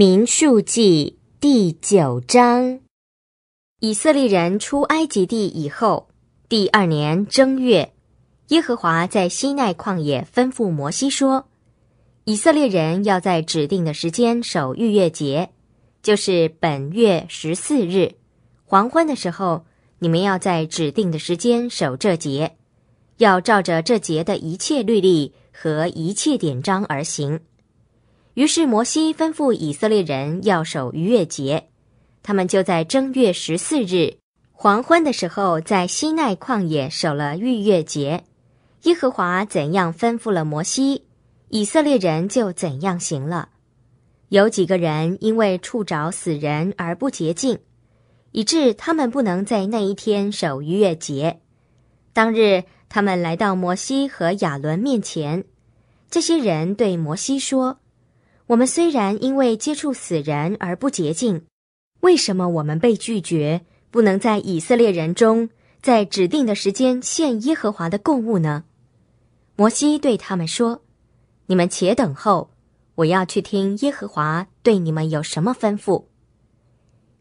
民数记第九章，以色列人出埃及地以后，第二年正月，耶和华在西奈旷野吩咐摩西说：“以色列人要在指定的时间守逾越节，就是本月十四日黄昏的时候，你们要在指定的时间守这节，要照着这节的一切律例和一切典章而行。”于是摩西吩咐以色列人要守逾越节，他们就在正月十四日黄昏的时候，在西奈旷野守了逾越节。耶和华怎样吩咐了摩西，以色列人就怎样行了。有几个人因为触着死人而不洁净，以致他们不能在那一天守逾越节。当日他们来到摩西和亚伦面前，这些人对摩西说。我们虽然因为接触死人而不洁净，为什么我们被拒绝，不能在以色列人中，在指定的时间献耶和华的供物呢？摩西对他们说：“你们且等候，我要去听耶和华对你们有什么吩咐。”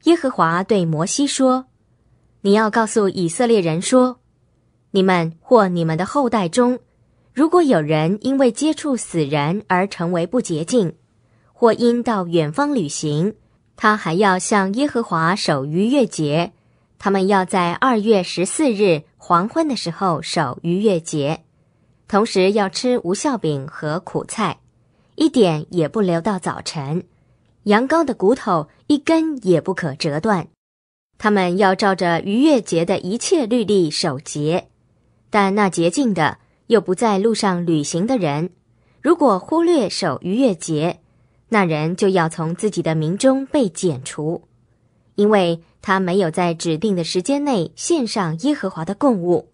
耶和华对摩西说：“你要告诉以色列人说，你们或你们的后代中，如果有人因为接触死人而成为不洁净，或因到远方旅行，他还要向耶和华守逾越节。他们要在二月十四日黄昏的时候守逾越节，同时要吃无效饼和苦菜，一点也不留到早晨。羊羔的骨头一根也不可折断。他们要照着逾越节的一切律例守节。但那洁净的又不在路上旅行的人，如果忽略守逾越节，那人就要从自己的名中被剪除，因为他没有在指定的时间内献上耶和华的供物。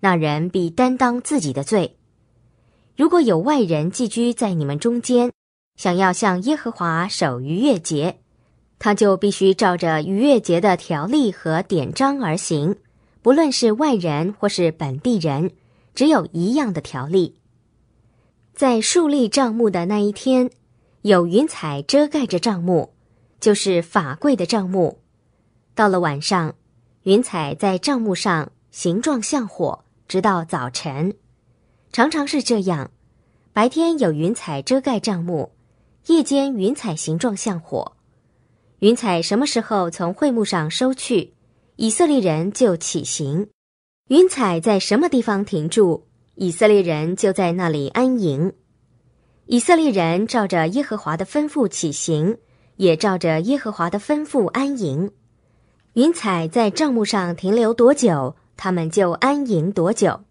那人必担当自己的罪。如果有外人寄居在你们中间，想要向耶和华守逾越节，他就必须照着逾越节的条例和典章而行。不论是外人或是本地人，只有一样的条例。在树立账目的那一天。有云彩遮盖着帐幕，就是法柜的帐幕。到了晚上，云彩在帐幕上形状像火，直到早晨，常常是这样。白天有云彩遮盖帐幕，夜间云彩形状像火。云彩什么时候从会幕上收去，以色列人就起行；云彩在什么地方停住，以色列人就在那里安营。以色列人照着耶和华的吩咐起行，也照着耶和华的吩咐安营。云彩在帐幕上停留多久，他们就安营多久。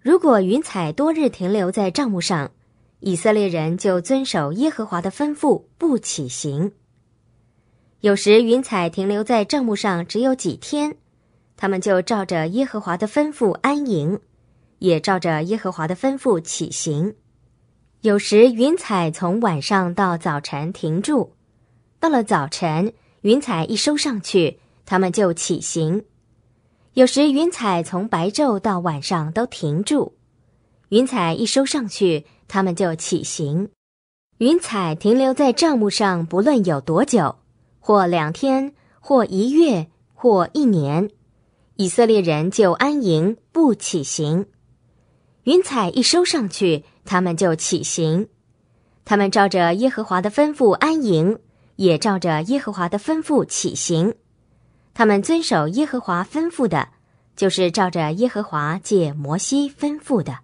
如果云彩多日停留在帐幕上，以色列人就遵守耶和华的吩咐不起行。有时云彩停留在帐幕上只有几天，他们就照着耶和华的吩咐安营，也照着耶和华的吩咐起行。有时云彩从晚上到早晨停住，到了早晨云彩一收上去，他们就起行；有时云彩从白昼到晚上都停住，云彩一收上去，他们就起行。云彩停留在帐幕上，不论有多久，或两天，或一月，或一年，以色列人就安营不起行。云彩一收上去，他们就起行。他们照着耶和华的吩咐安营，也照着耶和华的吩咐起行。他们遵守耶和华吩咐的，就是照着耶和华借摩西吩咐的。